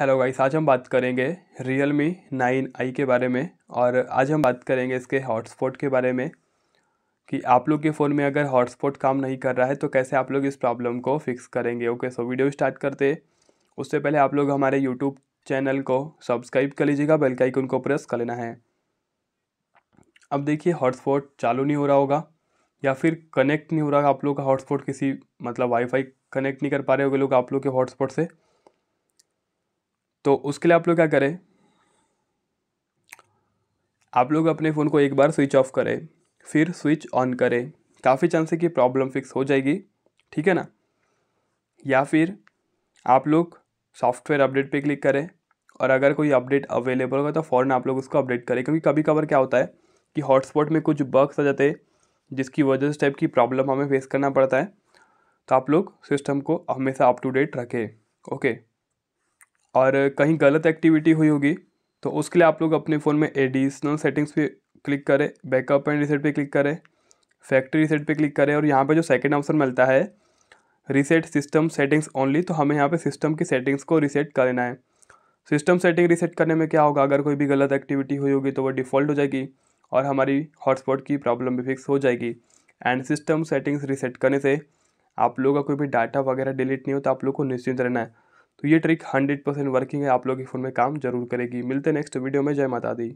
hello guys आज हम बात करेंगे रियल मी नाइन आई के बारे में और आज हम बात करेंगे इसके हॉटस्पॉट के बारे में कि आप लोग के फ़ोन में अगर हॉटस्पॉट काम नहीं कर रहा है तो कैसे आप लोग इस प्रॉब्लम को फिक्स करेंगे ओके सो वीडियो स्टार्ट करते उससे पहले आप लोग हमारे यूट्यूब चैनल को सब्सक्राइब कर लीजिएगा बेल का आइकन को प्रेस कर लेना है अब देखिए हॉटस्पॉट चालू नहीं हो रहा होगा या फिर कनेक्ट नहीं हो रहा आप लोग का हॉटस्पॉट किसी मतलब वाईफाई कनेक्ट नहीं कर पा रहे होगे लोग आप लोग के हॉटस्पॉट से तो उसके लिए आप लोग क्या करें आप लोग अपने फ़ोन को एक बार स्विच ऑफ करें फिर स्विच ऑन करें काफ़ी चांस है कि प्रॉब्लम फिक्स हो जाएगी ठीक है ना या फिर आप लोग सॉफ्टवेयर अपडेट पे क्लिक करें और अगर कोई अपडेट अवेलेबल होगा तो फ़ौरन आप लोग उसको अपडेट करें क्योंकि कभी कभार क्या होता है कि हॉटस्पॉट में कुछ बग्स आ जाते हैं जिसकी वजह से टाइप की प्रॉब्लम हमें फेस करना पड़ता है तो आप लोग सिस्टम को हमेशा अप टू डेट रखें ओके और कहीं गलत एक्टिविटी हुई होगी तो उसके लिए आप लोग अपने फ़ोन में एडिशनल सेटिंग्स पे क्लिक करें बैकअप एंड रिसेट पे क्लिक करें फैक्ट्री रिसेट पे क्लिक करें और यहाँ पे जो सेकंड ऑप्शन मिलता है रिसेट सिस्टम सेटिंग्स ओनली तो हमें यहाँ पे सिस्टम की सेटिंग्स को रिसेट करना है सिस्टम सेटिंग रिसेट करने में क्या होगा अगर कोई भी गलत एक्टिविटी हुई होगी तो वो डिफ़ॉल्ट हो जाएगी और हमारी हॉटस्पॉट की प्रॉब्लम भी फिक्स हो जाएगी एंड सिस्टम सेटिंग्स रिसेट करने से आप लोगों का कोई भी डाटा वगैरह डिलीट नहीं हो तो आप लोग को निश्चिंत रहना है तो ये ट्रिक हंड्रेड परसेंट वर्किंग है आप लोग के फ़ोन में काम जरूर करेगी मिलते नेक्स्ट वीडियो में जय माता दी